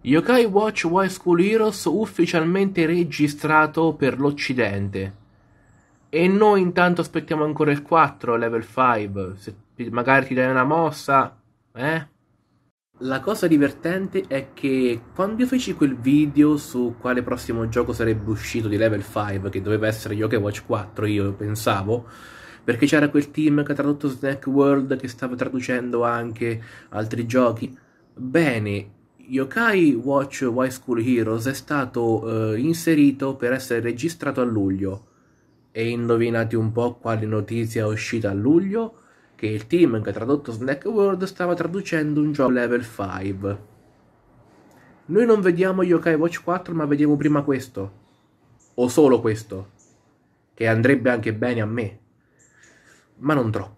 Yokai Watch High School Heroes ufficialmente registrato per l'Occidente. E noi intanto aspettiamo ancora il 4, level 5. Se magari ti dai una mossa, eh? La cosa divertente è che quando io feci quel video su quale prossimo gioco sarebbe uscito di level 5, che doveva essere Yokai Watch 4, io pensavo, perché c'era quel team che ha tradotto Snack World che stava traducendo anche altri giochi. Bene, Yokai Watch High School Heroes è stato eh, inserito per essere registrato a luglio. E indovinate un po' quale notizia è uscita a luglio? Che il team che ha tradotto Snack World stava traducendo un gioco level 5. Noi non vediamo Yokai Watch 4 ma vediamo prima questo. O solo questo. Che andrebbe anche bene a me. Ma non troppo.